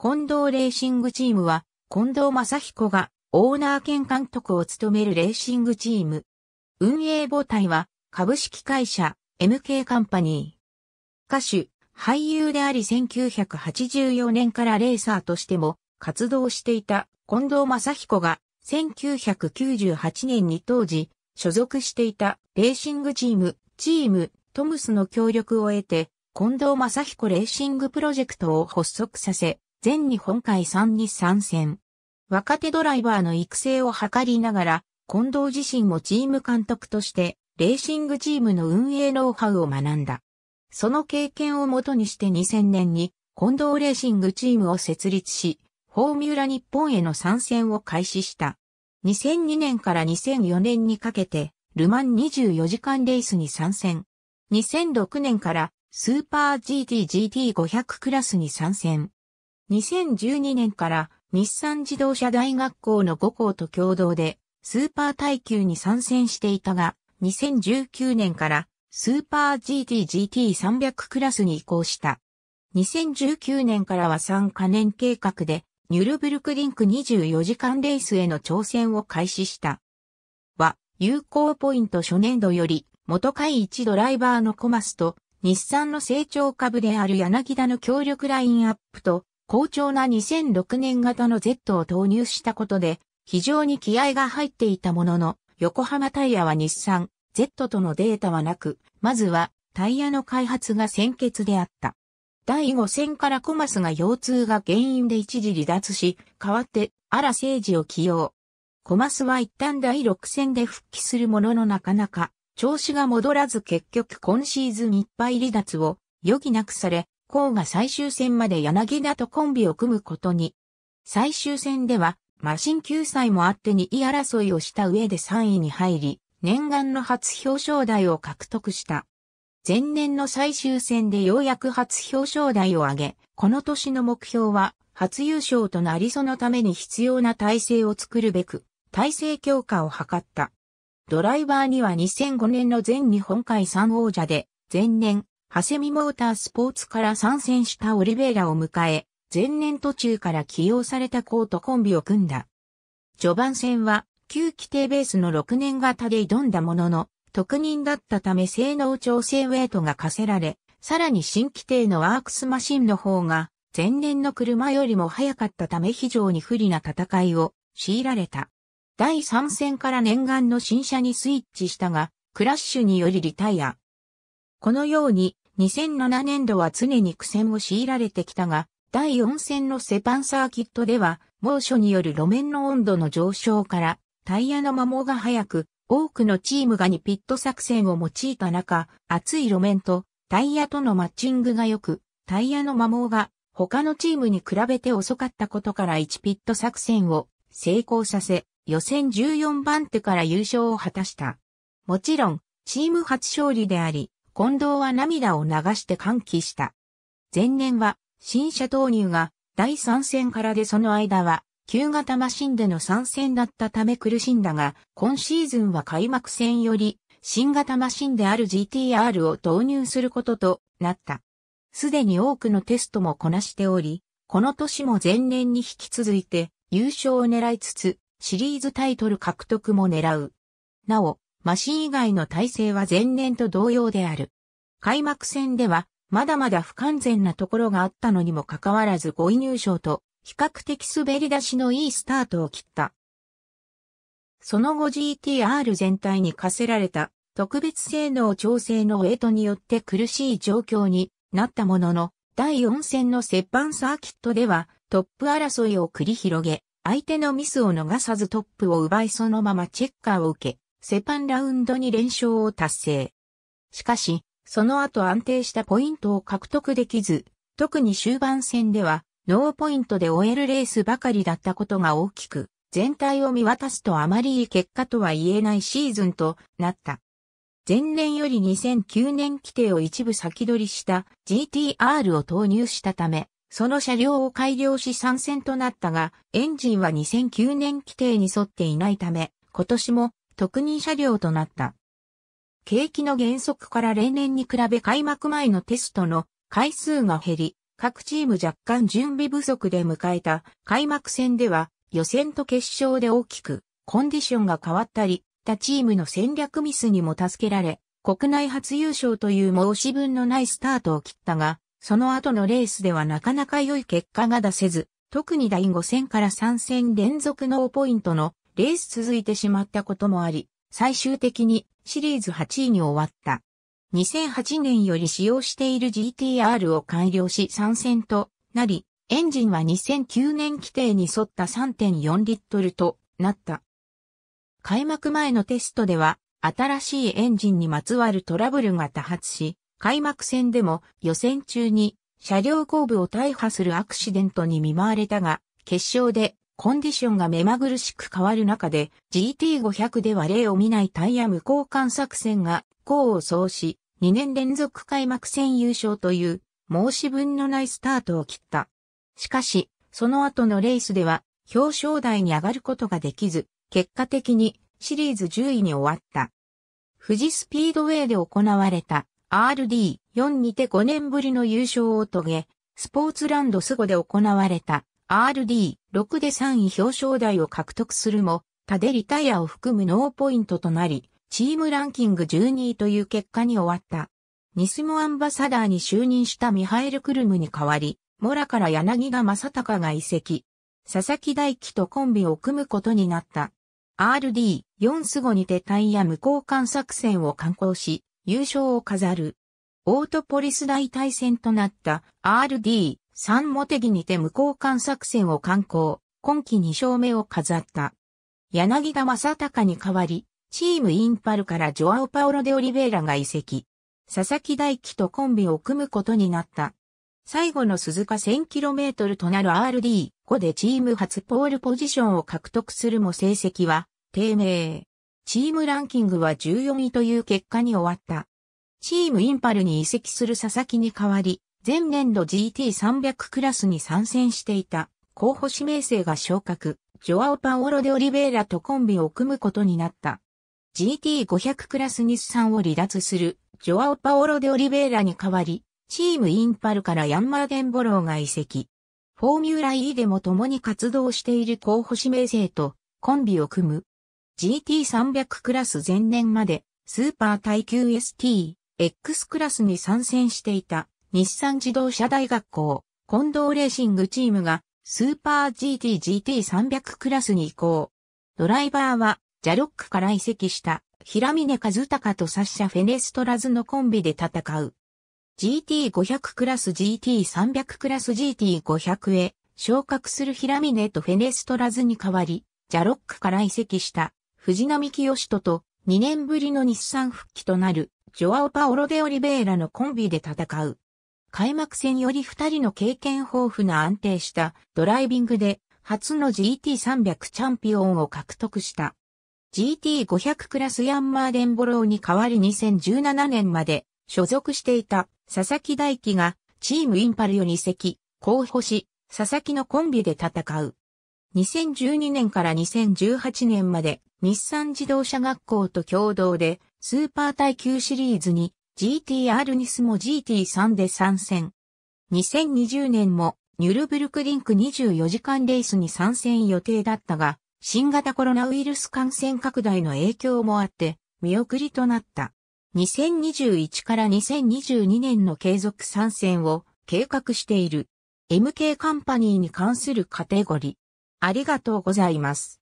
近藤レーシングチームは、近藤正彦がオーナー兼監督を務めるレーシングチーム。運営母体は、株式会社 MK カンパニー。歌手、俳優であり1984年からレーサーとしても活動していた近藤正彦が1998年に当時所属していたレーシングチーム、チームトムスの協力を得て近藤正彦レーシングプロジェクトを発足させ、全日本海3に参戦。若手ドライバーの育成を図りながら、近藤自身もチーム監督として、レーシングチームの運営ノウハウを学んだ。その経験をもとにして2000年に、近藤レーシングチームを設立し、フォーミュラ日本への参戦を開始した。2002年から2004年にかけて、ルマン24時間レースに参戦。2006年から、スーパー GT GT500 クラスに参戦。2012年から日産自動車大学校の5校と共同でスーパー耐久に参戦していたが、2019年からスーパー GTGT300 クラスに移行した。2019年からは3カ年計画でニュルブルクリンク24時間レースへの挑戦を開始した。は、有効ポイント初年度より元会一ドライバーのコマスと日産の成長株である柳田の協力ラインアップと好調な2006年型の Z を投入したことで、非常に気合が入っていたものの、横浜タイヤは日産、Z とのデータはなく、まずはタイヤの開発が先決であった。第5戦からコマスが腰痛が原因で一時離脱し、代わってアラ政治を起用。コマスは一旦第6戦で復帰するもののなかなか調子が戻らず結局今シーズンいっぱい離脱を余儀なくされ、コが最終戦まで柳田とコンビを組むことに。最終戦では、マシン救済もあって2位争いをした上で3位に入り、念願の初表彰台を獲得した。前年の最終戦でようやく初表彰台を挙げ、この年の目標は、初優勝となりそのために必要な体制を作るべく、体制強化を図った。ドライバーには2005年の全日本海3王者で、前年、ハセミモータースポーツから参戦したオリベイラを迎え、前年途中から起用されたコートコンビを組んだ。序盤戦は、旧規定ベースの6年型で挑んだものの、特任だったため性能調整ウェイトが課せられ、さらに新規定のワークスマシンの方が、前年の車よりも速かったため非常に不利な戦いを強いられた。第3戦から念願の新車にスイッチしたが、クラッシュによりリタイア。このように2007年度は常に苦戦を強いられてきたが、第4戦のセパンサーキットでは、猛暑による路面の温度の上昇から、タイヤの摩耗が早く、多くのチームが2ピット作戦を用いた中、熱い路面とタイヤとのマッチングが良く、タイヤの摩耗が他のチームに比べて遅かったことから1ピット作戦を成功させ、予選14番手から優勝を果たした。もちろん、チーム初勝利であり、近藤は涙を流して歓喜した。前年は新車投入が第3戦からでその間は旧型マシンでの参戦だったため苦しんだが、今シーズンは開幕戦より新型マシンである GTR を導入することとなった。すでに多くのテストもこなしており、この年も前年に引き続いて優勝を狙いつつ、シリーズタイトル獲得も狙う。なお、マシン以外の体制は前年と同様である。開幕戦では、まだまだ不完全なところがあったのにもかかわらず5位入賞と、比較的滑り出しのいいスタートを切った。その後 GTR 全体に課せられた特別性能調整のウェイトによって苦しい状況になったものの、第4戦の折半サーキットではトップ争いを繰り広げ、相手のミスを逃さずトップを奪いそのままチェッカーを受け、セパンラウンドに連勝を達成。しかし、その後安定したポイントを獲得できず、特に終盤戦では、ノーポイントで終えるレースばかりだったことが大きく、全体を見渡すとあまりいい結果とは言えないシーズンとなった。前年より2009年規定を一部先取りした GTR を投入したため、その車両を改良し参戦となったが、エンジンは2009年規定に沿っていないため、今年も特任車両となった。景気の減速から例年に比べ開幕前のテストの回数が減り、各チーム若干準備不足で迎えた開幕戦では予選と決勝で大きくコンディションが変わったり、他チームの戦略ミスにも助けられ、国内初優勝という申し分のないスタートを切ったが、その後のレースではなかなか良い結果が出せず、特に第5戦から3戦連続ノーポイントのレース続いてしまったこともあり、最終的にシリーズ8位に終わった。2008年より使用している GTR を改良し参戦となり、エンジンは2009年規定に沿った3.4リットルとなった。開幕前のテストでは、新しいエンジンにまつわるトラブルが多発し、開幕戦でも予選中に車両後部を大破するアクシデントに見舞われたが、決勝でコンディションが目まぐるしく変わる中で、GT500 では例を見ないタイヤ無交換作戦が功を奏し、2年連続開幕戦優勝という申し分のないスタートを切った。しかし、その後のレースでは表彰台に上がることができず、結果的にシリーズ10位に終わった。富士スピードウェイで行われた RD4 にて5年ぶりの優勝を遂げ、スポーツランドスゴで行われた RD6 で3位表彰台を獲得するも、タデリタイアを含むノーポイントとなり、チームランキング12位という結果に終わった。ニスモアンバサダーに就任したミハエル・クルムに代わり、モラから柳が正隆が移籍。佐々木大輝とコンビを組むことになった。RD4 スゴに撤退や無効換作戦を敢行し、優勝を飾る。オートポリス大対戦となった RD 三茂木にて無交換作戦を観行、今季2勝目を飾った。柳田正隆に代わり、チームインパルからジョアオ・パオロ・デ・オリベイラが移籍。佐々木大輝とコンビを組むことになった。最後の鈴鹿 1000km となる RD5 でチーム初ポールポジションを獲得するも成績は低迷。チームランキングは14位という結果に終わった。チームインパルに移籍する佐々木に代わり、前年度 GT300 クラスに参戦していた候補指名生が昇格、ジョアオ・パオロ・デ・オリベイラとコンビを組むことになった。GT500 クラス日産を離脱するジョアオ・パオロ・デ・オリベイラに代わり、チームインパルからヤンマーデンボローが移籍。フォーミュラ E でも共に活動している候補指名生とコンビを組む。GT300 クラス前年までスーパー耐久 ST、X クラスに参戦していた日産自動車大学校、近藤レーシングチームが、スーパー GT-GT300 クラスに移行。ドライバーは、ジャロックから移籍した、平峰和孝とサッシャ・フェネストラズのコンビで戦う。GT500 クラス GT300 クラス GT500 へ昇格する平峰とフェネストラズに代わり、ジャロックから移籍した藤波清人と2年ぶりの日産復帰となるジョアオ・パオロ・デ・オリベーラのコンビで戦う。開幕戦より2人の経験豊富な安定したドライビングで初の GT300 チャンピオンを獲得した。GT500 クラスヤンマーデンボローに代わり2017年まで所属していた佐々木大輝がチームインパルより席候補し佐々木のコンビで戦う。2012年から2018年まで日産自動車学校と共同でスーパー耐久シリーズに GTR ニスも GT3 で参戦。2020年もニュルブルクリンク24時間レースに参戦予定だったが、新型コロナウイルス感染拡大の影響もあって、見送りとなった。2021から2022年の継続参戦を計画している。MK カンパニーに関するカテゴリー。ありがとうございます。